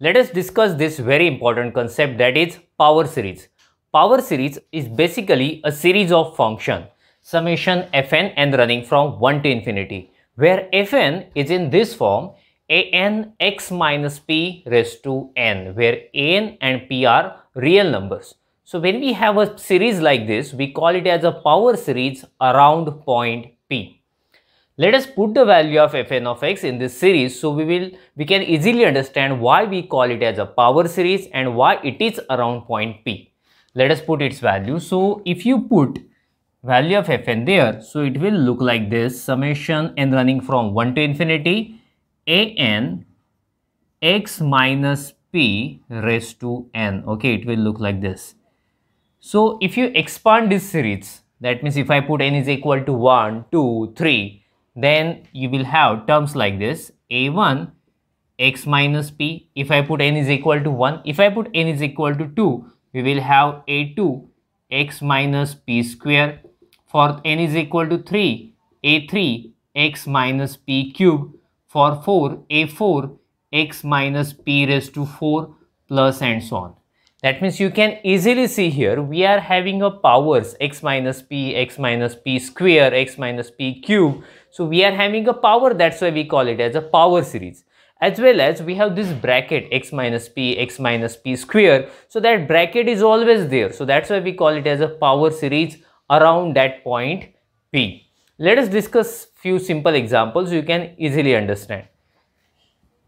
Let us discuss this very important concept that is power series. Power series is basically a series of function summation fn and running from 1 to infinity where fn is in this form an x minus p raised to n where an and p are real numbers. So when we have a series like this we call it as a power series around point p. Let us put the value of fn of x in this series so we will we can easily understand why we call it as a power series and why it is around point P. Let us put its value. So if you put value of fn there, so it will look like this summation n running from 1 to infinity a n x minus p raised to n. Okay, it will look like this. So if you expand this series, that means if I put n is equal to 1, 2, 3, then you will have terms like this a1 x minus p if i put n is equal to 1 if i put n is equal to 2 we will have a2 x minus p square for n is equal to 3 a3 x minus p cube for 4 a4 x minus p raised to 4 plus and so on that means you can easily see here, we are having a powers x minus p, x minus p square, x minus p cube. So we are having a power, that's why we call it as a power series. As well as we have this bracket x minus p, x minus p square. So that bracket is always there. So that's why we call it as a power series around that point p. Let us discuss few simple examples you can easily understand.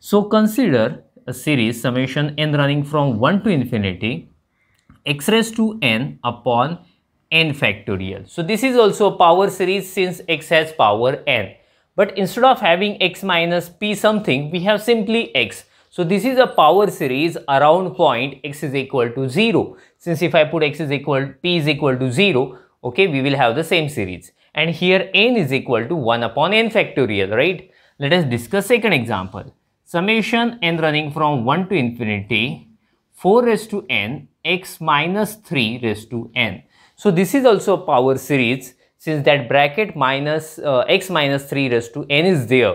So consider a series summation n running from 1 to infinity x raised to n upon n factorial. So this is also a power series since x has power n. But instead of having x minus p something, we have simply x. So this is a power series around point x is equal to 0. Since if I put x is equal p is equal to 0, okay, we will have the same series. And here n is equal to 1 upon n factorial, right? Let us discuss second example summation n running from 1 to infinity 4 raised to n x minus 3 raised to n. So this is also a power series since that bracket minus uh, x minus 3 raised to n is there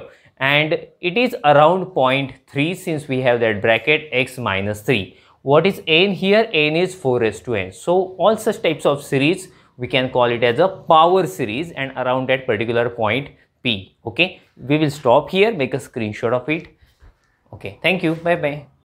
and it is around 0.3 since we have that bracket x minus 3. What is n here? n is 4 raised to n. So all such types of series we can call it as a power series and around that particular point P. Okay, we will stop here, make a screenshot of it. Okay, thank you. Bye bye.